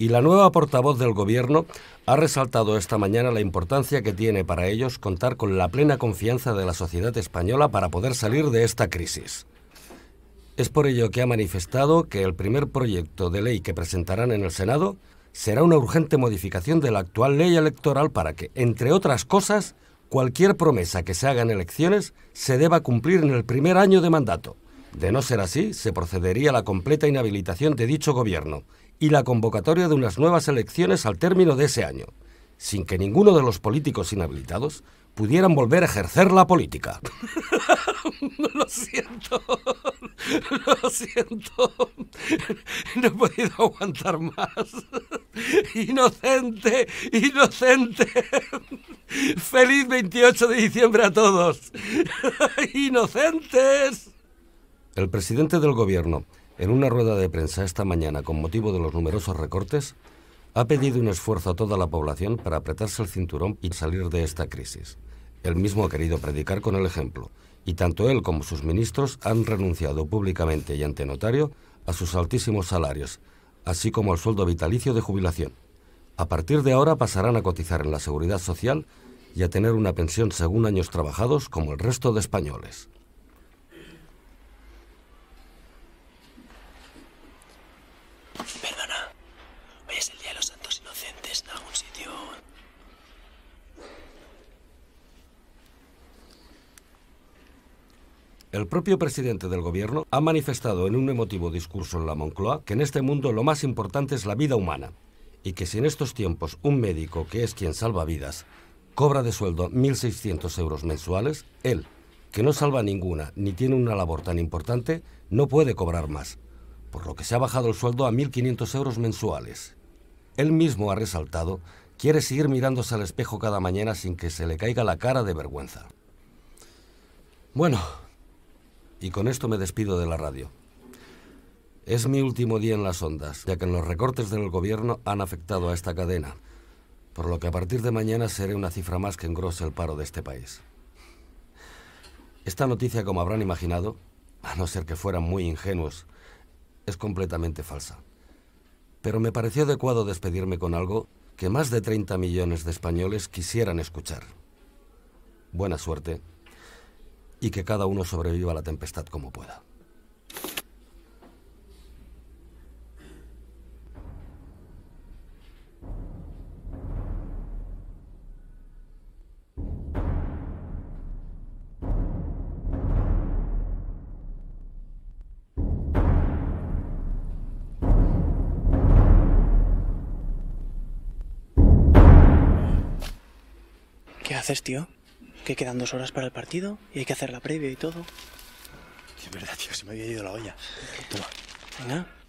y la nueva portavoz del Gobierno ha resaltado esta mañana la importancia que tiene para ellos contar con la plena confianza de la sociedad española para poder salir de esta crisis. Es por ello que ha manifestado que el primer proyecto de ley que presentarán en el Senado será una urgente modificación de la actual ley electoral para que, entre otras cosas, cualquier promesa que se haga en elecciones se deba cumplir en el primer año de mandato. De no ser así, se procedería a la completa inhabilitación de dicho gobierno y la convocatoria de unas nuevas elecciones al término de ese año, sin que ninguno de los políticos inhabilitados pudieran volver a ejercer la política. lo siento, lo siento. No he podido aguantar más. Inocente, inocente. Feliz 28 de diciembre a todos. Inocentes. El presidente del gobierno en una rueda de prensa esta mañana con motivo de los numerosos recortes, ha pedido un esfuerzo a toda la población para apretarse el cinturón y salir de esta crisis. Él mismo ha querido predicar con el ejemplo, y tanto él como sus ministros han renunciado públicamente y ante notario a sus altísimos salarios, así como al sueldo vitalicio de jubilación. A partir de ahora pasarán a cotizar en la seguridad social y a tener una pensión según años trabajados como el resto de españoles. El propio presidente del gobierno ha manifestado en un emotivo discurso en la Moncloa que en este mundo lo más importante es la vida humana y que si en estos tiempos un médico, que es quien salva vidas, cobra de sueldo 1.600 euros mensuales, él, que no salva ninguna ni tiene una labor tan importante, no puede cobrar más, por lo que se ha bajado el sueldo a 1.500 euros mensuales. Él mismo ha resaltado, quiere seguir mirándose al espejo cada mañana sin que se le caiga la cara de vergüenza. Bueno, y con esto me despido de la radio. Es mi último día en las ondas, ya que los recortes del gobierno han afectado a esta cadena, por lo que a partir de mañana seré una cifra más que engrose el paro de este país. Esta noticia, como habrán imaginado, a no ser que fueran muy ingenuos, es completamente falsa. Pero me pareció adecuado despedirme con algo que más de 30 millones de españoles quisieran escuchar. Buena suerte y que cada uno sobreviva a la tempestad como pueda. ¿Qué haces, tío? que quedan dos horas para el partido y hay que hacer la previa y todo. Es verdad, tío, se me había ido la olla. Toma. Venga.